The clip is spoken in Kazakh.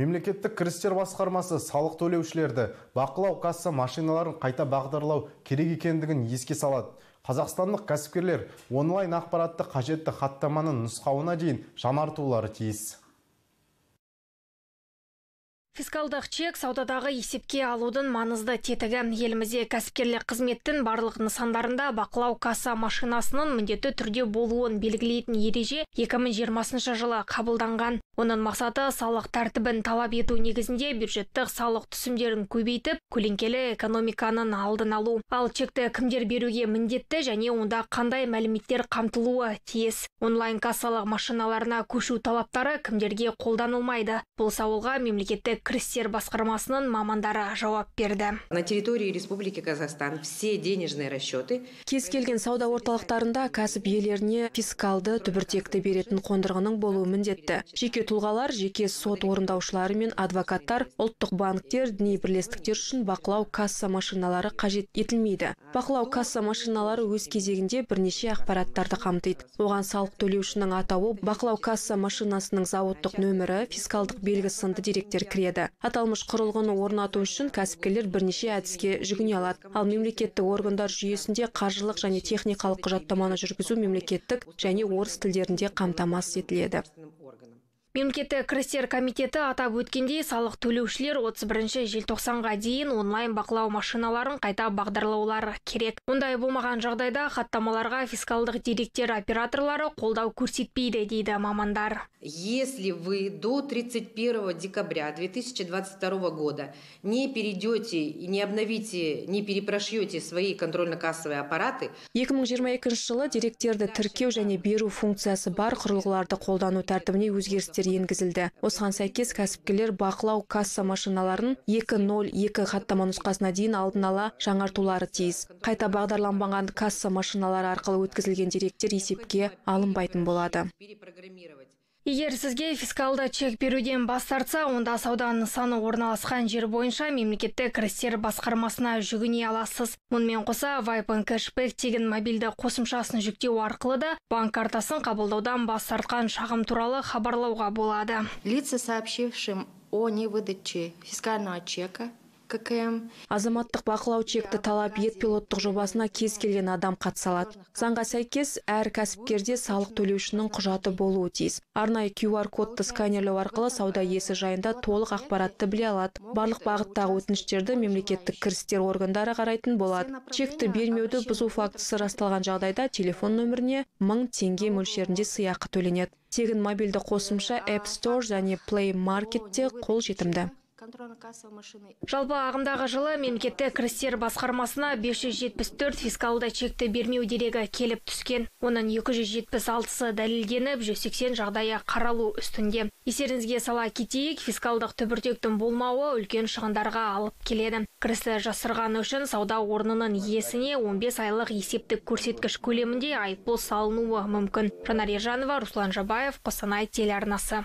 мемлекеттік кірістер басқармасы салық төлеушілерді бақылау касса машиналарын қайта бағдарлау керек екендігін еске салады қазақстандық кәсіпкерлер онлайн ақпаратты қажетті хаттаманың нұсқауына дейін жаңартулары тиіс фискалдық чек саудадағы есепке алудың маңызды тетігі елімізде кәсіпкерлік қызметтің барлық нысандарында бақылау касса машинасының міндетті түрде болуын белгілейтін ереже 2020 жылы қабылданған оның мақсаты салық тәртібін талап ету негізінде бюджеттік салық түсімдерін көбейтіп көлеңкелі экономиканың алдын алу ал чекті кімдер беруге міндетті және онда қандай мәліметтер қамтылуы тиіс онлайн кассалық машиналарына көшу талаптары кімдерге қолданылмайды бұл сауалға мемлекеттік кірістер басқармасының мамандары жауап берді на территории республики казахстан все денежные расчеты кез келген сауда орталықтарында кәсіп иелеріне фискалды түбіртекті беретін қондырғының болуы міндетті жеке тұлғалар жеке сот орындаушылары мен адвокаттар ұлттық банктер діни бірлестіктер үшін бақылау касса машиналары қажет етілмейді бақылау касса машиналары өз кезегінде бірнеше ақпараттарды қамтиды оған салық төлеушінің атауы бақылау касса машинасының зауыттық нөмірі фискалдық белгі сынды деректер кіреді аталмыш құрылғыны орнату үшін кәсіпкерлер бірнеше әдіске жүгіне алады ал мемлекеттік органдар жүйесінде қаржылық және техникалық құжаттаманы жүргізу мемлекеттік және орыс тілдерінде қамтамасыз етіледі мемлекеттік кірістер комитеті атап өткендей салық төлеушілер 31 желтоқсанға дейін онлайн бақылау машиналарын қайта бағдарлаулары керек мұндай болмаған жағдайда хаттамаларға фискалдық деректер операторлары қолдау көрсетпейді дейді мамандар если вы до 31 декабря 2022 года не перейдете и не обновите не перепрошьете свои контрольно-кассовые аппараты 2022 жылы деректерді тіркеу және беру функциясы бар құрылғыларды қолдану тәртібіне өзгерістер өзгерістер енгізілді осыған сәйкес кәсіпкерлер бақылау касса машиналарын 202 хаттама нұсқасына дейін алдын ала жаңартулары тиіс қайта бағдарланбаған касса машиналары арқылы өткізілген деректер есепке алынбайтын болады егер сізге фискалды чек беруден бас тартса онда сауда нысаны орналасқан жер бойынша мемлекеттік кірістер басқармасына жүгіне аласыз мұнымен қоса вайпен кэшпек деген мобильді қосымшасын жүктеу арқылы да банк картасын қабылдаудан бас тартқан шағым туралы хабарлауға болады лица сообщившим о невыдаче фискального чека ккм азаматтық бақылау чекті талап ет пилоттық жобасына кез келген адам қатсалады. заңға сәйкес әр кәсіпкерде салық төлеушінің құжаты болуы тиіс арнайы qr кодты сканерлеу арқылы сауда есі жайында толық ақпаратты біле алады барлық бағыттағы өтініштерді мемлекеттік кірістер органдары қарайтын болады чекті бермеуді бұзу фактысы расталған жағдайда телефон нөміріне мың теңге мөлшерінде сыйақы төленеді тегін мобильді қосымша App Store және Play Marketте жетімді контрольно кассовой машины жалпы ағымдағы жылы мемкетті кірістер басқармасына 574 фискалды чекті бермеу дерегі келіп түскен оның 276-сы дәлелденіп 180 жағдайы қаралу үстінде Есеріңізге сала кетейік фискалдық түбіртектің болмауы үлкен шығындарға алып келеді кірісті жасырғаны үшін сауда орнының иесіне 15 айлық есептік көрсеткіш көлемінде айыппұл салынуы мүмкін жанар ержанова руслан жабаев Қосанай телеарнасы